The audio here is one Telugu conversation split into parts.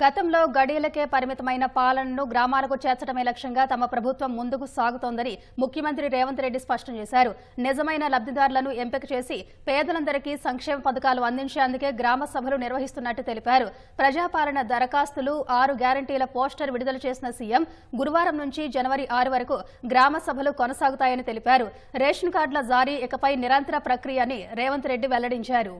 గతంలో గడియలకే పరిమితమైన పాలనను గ్రామాలకు చేర్చడమే లక్ష్యంగా తమ ప్రభుత్వం ముందుకు సాగుతోందని ముఖ్యమంత్రి రేవంత్ రెడ్డి స్పష్టం చేశారు నిజమైన లబ్దిదారులను ఎంపిక చేసి పేదలందరికీ సంక్షేమ పథకాలు అందించేందుకే గ్రామ సభలు నిర్వహిస్తున్నట్టు తెలిపారు ప్రజాపాలన దరఖాస్తులు ఆరు గ్యారంటీల పోస్టర్ విడుదల చేసిన సీఎం గురువారం నుంచి జనవరి ఆరు వరకు గ్రామ సభలు కొనసాగుతాయని తెలిపారు రేషన్ కార్డుల జారీ ఇకపై నిరంతర ప్రక్రియ రేవంత్ రెడ్డి వెల్లడించారు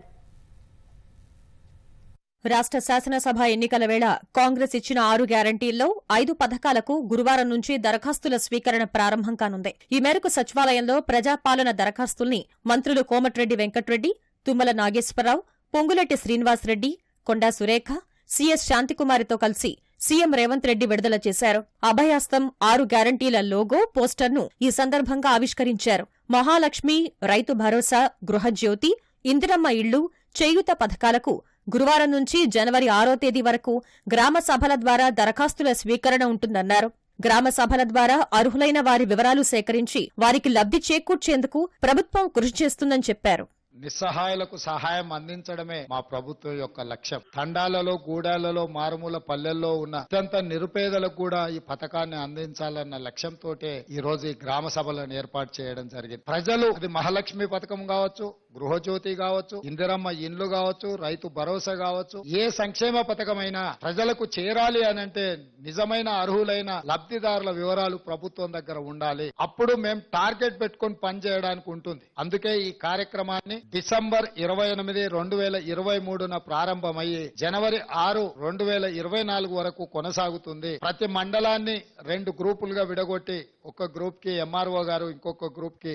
రాష్ట శాసనసభ ఎన్నికల వేళ కాంగ్రెస్ ఇచ్చిన ఆరు గ్యారంటీల్లో ఐదు పథకాలకు గురువారం నుంచి దరఖాస్తుల స్వీకరణ ప్రారంభం కానుంది ఈ మేరకు సచివాలయంలో ప్రజాపాలన దరఖాస్తుల్ని మంత్రులు కోమటిరెడ్డి వెంకట్రెడ్డి తుమ్మల నాగేశ్వరరావు పొంగులెట్టి శ్రీనివాసరెడ్డి కొండా సురేఖ సీఎస్ శాంతికుమారితో కలిసి సీఎం రేవంత్ రెడ్డి విడుదల చేశారు అభయాస్తం ఆరు గ్యారంటీల లోగో పోస్టర్ను ఈ సందర్భంగా ఆవిష్కరించారు మహాలక్ష్మి రైతు భరోసా గృహజ్యోతి ఇందిరమ్మ ఇళ్లు చేయుత పథకాలకు గురువారం నుంచి జనవరి ఆరో తేదీ వరకు గ్రామ సభల ద్వారా దరఖాస్తుల స్వీకరణ ఉంటుందన్నారు గ్రామ సభల ద్వారా అర్హులైన వారి వివరాలు సేకరించి వారికి లబ్ది చేకూర్చేందుకు ప్రభుత్వం కృషి చేస్తుందని చెప్పారు నిస్సహాయాలకు సహాయం అందించడమే మా ప్రభుత్వం యొక్క లక్ష్యం తండాలలో గూడాలలో మారుమూల పల్లెల్లో ఉన్న అత్యంత నిరుపేదలకు కూడా ఈ పథకాన్ని అందించాలన్న లక్ష్యంతో ఈ రోజు ఈ గ్రామ సభలను ఏర్పాటు చేయడం జరిగింది ప్రజలు ఇది మహాలక్ష్మి పథకం కావచ్చు గృహజ్యోతి కావచ్చు ఇందిరమ్మ ఇండ్లు కావచ్చు రైతు భరోసా కావచ్చు ఏ సంక్షేమ పథకమైనా ప్రజలకు చేరాలి అని అంటే నిజమైన అర్హులైన లబ్ధిదారుల వివరాలు ప్రభుత్వం దగ్గర ఉండాలి అప్పుడు మేము టార్గెట్ పెట్టుకొని పనిచేయడానికి ఉంటుంది అందుకే ఈ కార్యక్రమాన్ని డిసెంబర్ ఇరవై ఎనిమిది రెండు వేల ఇరవై మూడున ప్రారంభమయ్యి జనవరి ఆరు రెండు వేల ఇరవై నాలుగు వరకు కొనసాగుతుంది ప్రతి మండలాన్ని రెండు గ్రూపులుగా విడగొట్టి ఒక గ్రూప్ కి ఎంఆర్ఓ గారు ఇంకొక గ్రూప్ కి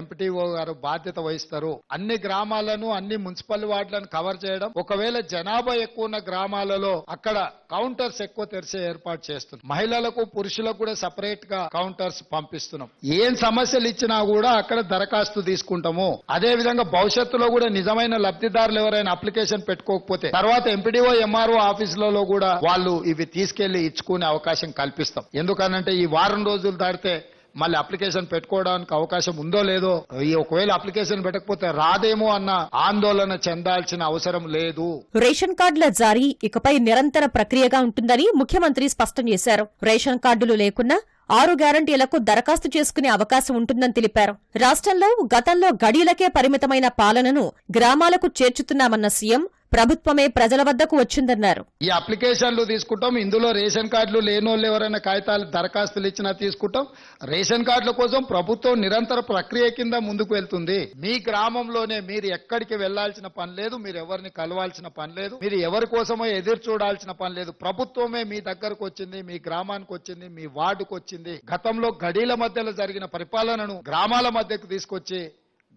ఎంపీటీఓ గారు బాధ్యత వహిస్తారు అన్ని గ్రామాలను అన్ని మున్సిపల్ వార్డులను కవర్ చేయడం ఒకవేళ జనాభా ఎక్కువ ఉన్న గ్రామాలలో అక్కడ కౌంటర్స్ ఎక్కువ తెరిచే ఏర్పాటు చేస్తున్నాం మహిళలకు పురుషులకు కూడా సపరేట్ గా కౌంటర్స్ పంపిస్తున్నాం ఏం సమస్యలు ఇచ్చినా కూడా అక్కడ దరఖాస్తు తీసుకుంటాము అదే విధంగా భవిష్యత్తులో కూడా నిజమైన లబ్ధిదారులు ఎవరైనా అప్లికేషన్ పెట్టుకోకపోతే తర్వాత ఎంపీడీఓ ఎంఆర్ఓ ఆఫీసులలో కూడా వాళ్ళు ఇవి తీసుకెళ్లి ఇచ్చుకునే అవకాశం కల్పిస్తాం ఎందుకనంటే ఈ వారం రోజులు దాటితే మళ్ళీ అప్లికేషన్ పెట్టుకోవడానికి అవకాశం ఉందో లేదో ఈ ఒకవేళ అప్లికేషన్ పెట్టకపోతే రాదేమో అన్న ఆందోళన చెందాల్సిన అవసరం లేదు రేషన్ కార్డుల జారీ ఇకపై నిరంతర ప్రక్రియగా ఉంటుందని ముఖ్యమంత్రి స్పష్టం చేశారు రేషన్ కార్డులు లేకున్నా ఆరు గ్యారంటీలకు దరఖాస్తు చేసుకునే అవకాశం ఉంటుందని తెలిపారు రాష్ట్రంలో గతంలో గడీలకే పరిమితమైన పాలనను గ్రామాలకు చేర్చుతున్నామన్న సీఎం ప్రభుత్వమే ప్రజల వద్దకు వచ్చిందన్నారు ఈ అప్లికేషన్లు తీసుకుంటాం ఇందులో రేషన్ కార్డులు లేని వాళ్ళు ఎవరైనా కాగితాలు దరఖాస్తులు ఇచ్చినా తీసుకుంటాం రేషన్ కార్డుల కోసం ప్రభుత్వం నిరంతర ప్రక్రియ కింద ముందుకు వెళ్తుంది మీ గ్రామంలోనే మీరు ఎక్కడికి వెళ్లాల్సిన పని లేదు మీరు ఎవరిని కలవాల్సిన పని లేదు మీరు ఎవరి కోసమో ఎదురు చూడాల్సిన పని లేదు ప్రభుత్వమే మీ దగ్గరకు వచ్చింది మీ గ్రామానికి వచ్చింది మీ వార్డుకు వచ్చింది గతంలో గడీల మధ్యలో జరిగిన పరిపాలనను గ్రామాల మధ్యకు తీసుకొచ్చి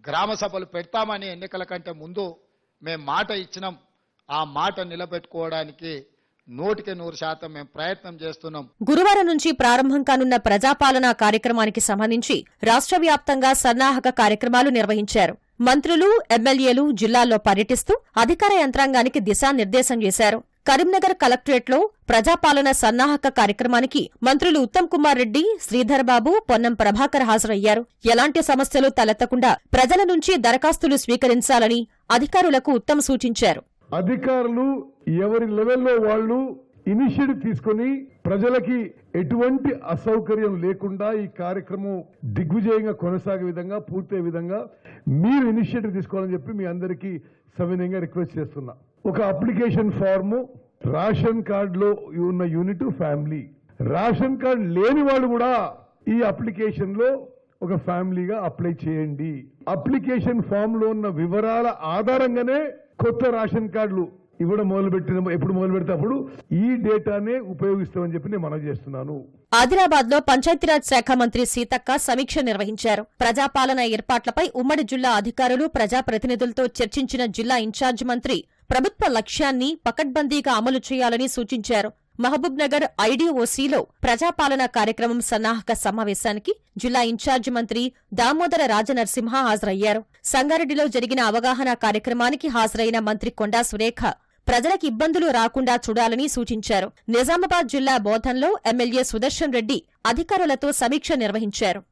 గ్రామ సభలు పెడతామని ఎన్నికల కంటే ముందు మేము మాట ఇచ్చినాం ఆ మాట నిలబెట్టుకోవడానికి నూటికి నూరు శాతం మేము ప్రయత్నం చేస్తున్నాం గురువారం నుంచి ప్రారంభం కానున్న ప్రజాపాలన కార్యక్రమానికి సంబంధించి రాష్ట్ర వ్యాప్తంగా సన్నాహక కార్యక్రమాలు నిర్వహించారు మంత్రులు ఎమ్మెల్యేలు జిల్లాల్లో పర్యటిస్తూ అధికార యంత్రాంగానికి దిశానిర్దేశం చేశారు కరీంనగర్ కలెక్టరేట్లో ప్రజాపాలన సన్నాహక కార్యక్రమానికి మంత్రులు ఉత్తమ్ కుమార్ రెడ్డి శ్రీధర్ బాబు పొన్నం ప్రభాకర్ హాజరయ్యారు ఎలాంటి సమస్యలు తలెత్తకుండా ప్రజల నుంచి దరఖాస్తులు స్వీకరించాలని అధికారులకు ఉత్తమ్ సూచించారు అధికారులు ఎవరి లెవెల్లో వాళ్ళు ఇనిషియేటివ్ తీసుకొని ప్రజలకి ఎటువంటి అసౌకర్యం లేకుండా ఈ కార్యక్రమం దిగ్విజయంగా కొనసాగే విధంగా పూర్తయ్యే విధంగా మీరు ఇనిషియేటివ్ తీసుకోవాలని చెప్పి మీ అందరికీ సవినయంగా రిక్వెస్ట్ చేస్తున్నా ఒక అప్లికేషన్ ఫార్ము రేషన్ కార్డులో ఉన్న యూనిట్ ఫ్యామిలీ రేషన్ కార్డు లేని వాళ్ళు కూడా ఈ అప్లికేషన్లో ఒక ఫ్యామిలీగా అప్లై చేయండి అప్లికేషన్ ఫామ్ లో ఉన్న వివరాల ఆధారంగానే కొత్త రేషన్ కార్డులు ఇవ్వడం పెట్టిన ఎప్పుడు మొదలు పెడితే అప్పుడు ఈ డేటానే ఉపయోగిస్తామని చెప్పి నేను మనం చేస్తున్నాను ఆదిలాబాద్ లో పంచాయతీరాజ్ శాఖ మంత్రి సీతక్క సమీక్ష నిర్వహించారు ప్రజాపాలన ఏర్పాట్లపై ఉమ్మడి జిల్లా అధికారులు ప్రజాప్రతినిధులతో చర్చించిన జిల్లా ఇన్ఛార్జ్ మంత్రి ప్రభుత్వ లక్ష్యాన్ని పకడ్బందీగా అమలు చేయాలని సూచించారు మహబూబ్నగర్ ఐడిఓసీలో ప్రజాపాలన కార్యక్రమం సన్నాహక సమావేశానికి జిల్లా ఇన్ఛార్జి మంత్రి దామోదర రాజనరసింహ హాజరయ్యారు సంగారెడ్డిలో జరిగిన అవగాహన కార్యక్రమానికి హాజరైన మంత్రి కొండా సురేఖ ప్రజలకు ఇబ్బందులు రాకుండా చూడాలని సూచించారు నిజామాబాద్ జిల్లా బోధన్లో ఎమ్మెల్యే సుదర్శన్ రెడ్డి అధికారులతో సమీక్ష నిర్వహించారు